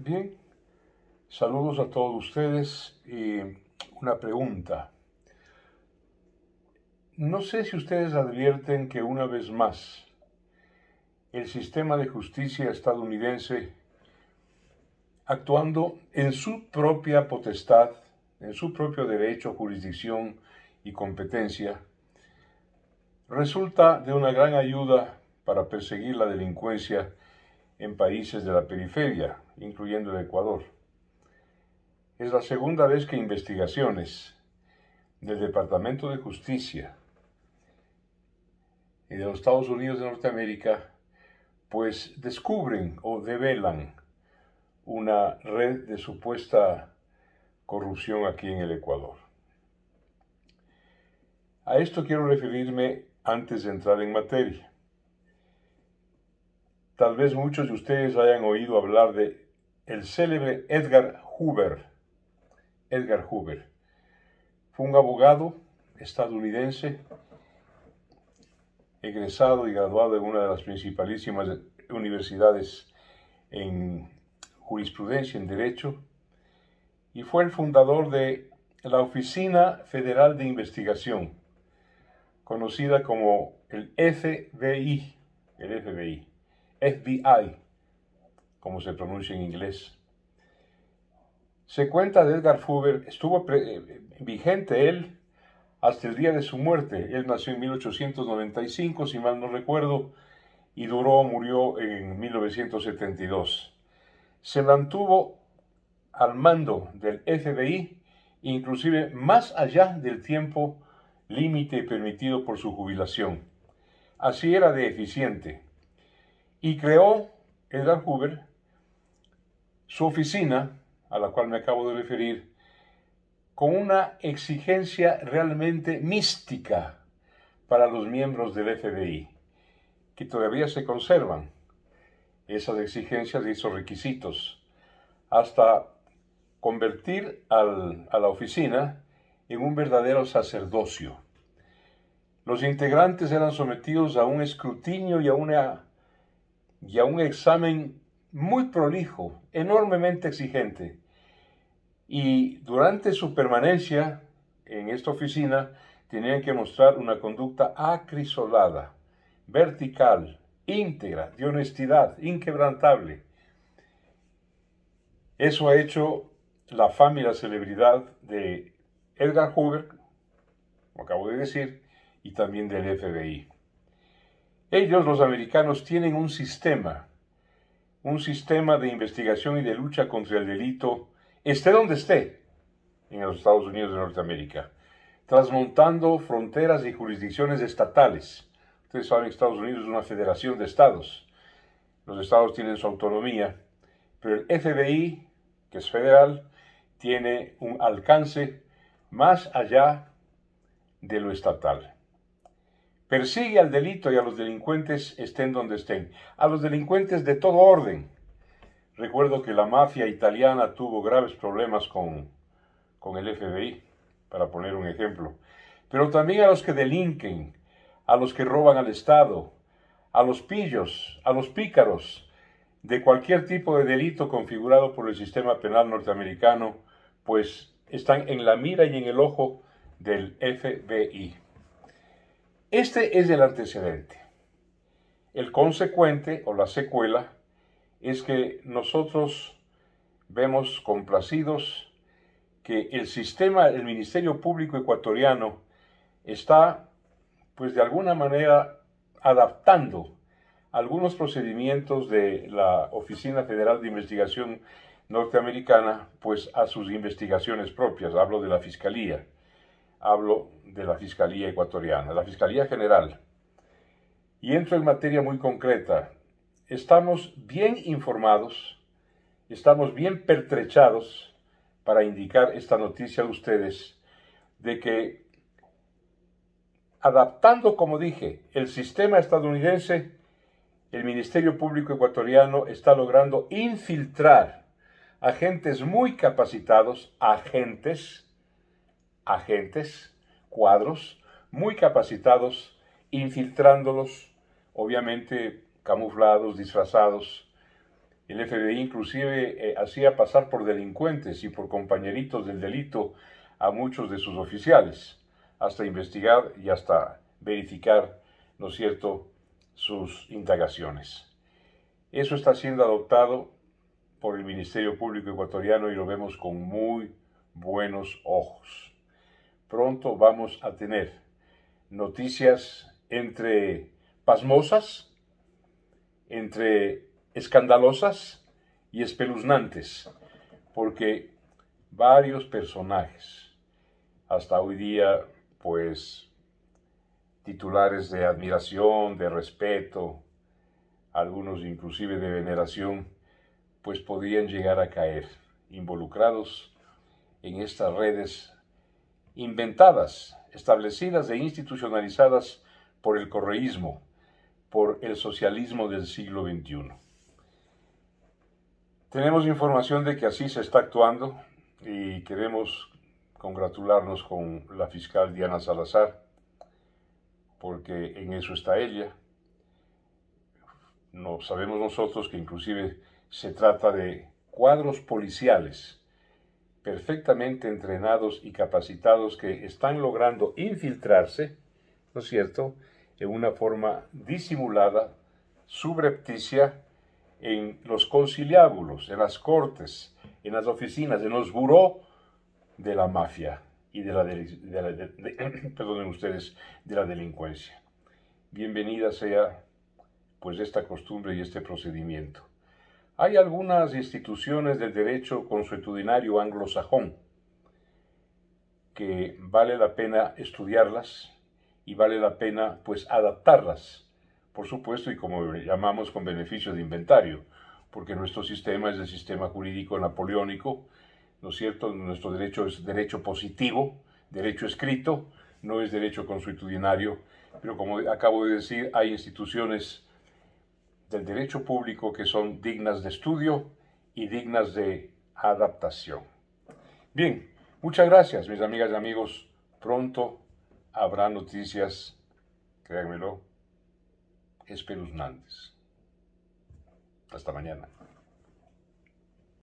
Bien, saludos a todos ustedes y una pregunta. No sé si ustedes advierten que una vez más el sistema de justicia estadounidense actuando en su propia potestad, en su propio derecho, jurisdicción y competencia, resulta de una gran ayuda para perseguir la delincuencia en países de la periferia, incluyendo el Ecuador. Es la segunda vez que investigaciones del Departamento de Justicia y de los Estados Unidos de Norteamérica pues descubren o develan una red de supuesta corrupción aquí en el Ecuador. A esto quiero referirme antes de entrar en materia. Tal vez muchos de ustedes hayan oído hablar de el célebre Edgar Hoover. Edgar Hoover fue un abogado estadounidense egresado y graduado en una de las principalísimas universidades en jurisprudencia, en derecho, y fue el fundador de la Oficina Federal de Investigación, conocida como el FBI, el FBI. FBI, como se pronuncia en inglés. Se cuenta de Edgar Hoover, estuvo eh, vigente él hasta el día de su muerte. Él nació en 1895, si mal no recuerdo, y duró, murió en 1972. Se mantuvo al mando del FBI, inclusive más allá del tiempo límite permitido por su jubilación. Así era de eficiente. Y creó Edward Hoover su oficina, a la cual me acabo de referir, con una exigencia realmente mística para los miembros del FBI, que todavía se conservan esas exigencias y esos requisitos, hasta convertir a la oficina en un verdadero sacerdocio. Los integrantes eran sometidos a un escrutinio y a una y a un examen muy prolijo, enormemente exigente. Y durante su permanencia en esta oficina tenían que mostrar una conducta acrisolada, vertical, íntegra, de honestidad, inquebrantable. Eso ha hecho la fama y la celebridad de Edgar Hoover, como acabo de decir, y también del FBI. Ellos, los americanos, tienen un sistema, un sistema de investigación y de lucha contra el delito, esté donde esté, en los Estados Unidos de Norteamérica, trasmontando fronteras y jurisdicciones estatales. Ustedes saben, Estados Unidos es una federación de estados. Los estados tienen su autonomía, pero el FBI, que es federal, tiene un alcance más allá de lo estatal. Persigue al delito y a los delincuentes estén donde estén, a los delincuentes de todo orden. Recuerdo que la mafia italiana tuvo graves problemas con, con el FBI, para poner un ejemplo, pero también a los que delinquen, a los que roban al Estado, a los pillos, a los pícaros, de cualquier tipo de delito configurado por el sistema penal norteamericano, pues están en la mira y en el ojo del FBI. Este es el antecedente. El consecuente o la secuela es que nosotros vemos complacidos que el sistema, el Ministerio Público ecuatoriano está, pues de alguna manera, adaptando algunos procedimientos de la Oficina Federal de Investigación norteamericana, pues a sus investigaciones propias, hablo de la Fiscalía hablo de la Fiscalía Ecuatoriana, la Fiscalía General. Y entro en materia muy concreta. Estamos bien informados, estamos bien pertrechados para indicar esta noticia a ustedes de que adaptando, como dije, el sistema estadounidense, el Ministerio Público Ecuatoriano está logrando infiltrar agentes muy capacitados, agentes agentes, cuadros, muy capacitados, infiltrándolos, obviamente camuflados, disfrazados. El FBI inclusive eh, hacía pasar por delincuentes y por compañeritos del delito a muchos de sus oficiales, hasta investigar y hasta verificar, ¿no es cierto?, sus indagaciones. Eso está siendo adoptado por el Ministerio Público Ecuatoriano y lo vemos con muy buenos ojos pronto vamos a tener noticias entre pasmosas, entre escandalosas y espeluznantes, porque varios personajes, hasta hoy día, pues titulares de admiración, de respeto, algunos inclusive de veneración, pues podrían llegar a caer involucrados en estas redes inventadas, establecidas e institucionalizadas por el correísmo, por el socialismo del siglo XXI. Tenemos información de que así se está actuando y queremos congratularnos con la fiscal Diana Salazar, porque en eso está ella. No, sabemos nosotros que inclusive se trata de cuadros policiales perfectamente entrenados y capacitados que están logrando infiltrarse, ¿no es cierto?, en una forma disimulada, subrepticia, en los conciliábulos, en las cortes, en las oficinas, en los buró de la mafia y de la, ustedes, de la delincuencia. Bienvenida sea pues esta costumbre y este procedimiento hay algunas instituciones del derecho consuetudinario anglosajón que vale la pena estudiarlas y vale la pena pues adaptarlas, por supuesto, y como llamamos con beneficio de inventario, porque nuestro sistema es el sistema jurídico napoleónico, ¿no es cierto? Nuestro derecho es derecho positivo, derecho escrito, no es derecho consuetudinario, pero como acabo de decir, hay instituciones del derecho público que son dignas de estudio y dignas de adaptación. Bien, muchas gracias mis amigas y amigos. Pronto habrá noticias, créanmelo, espeluznantes. Hasta mañana.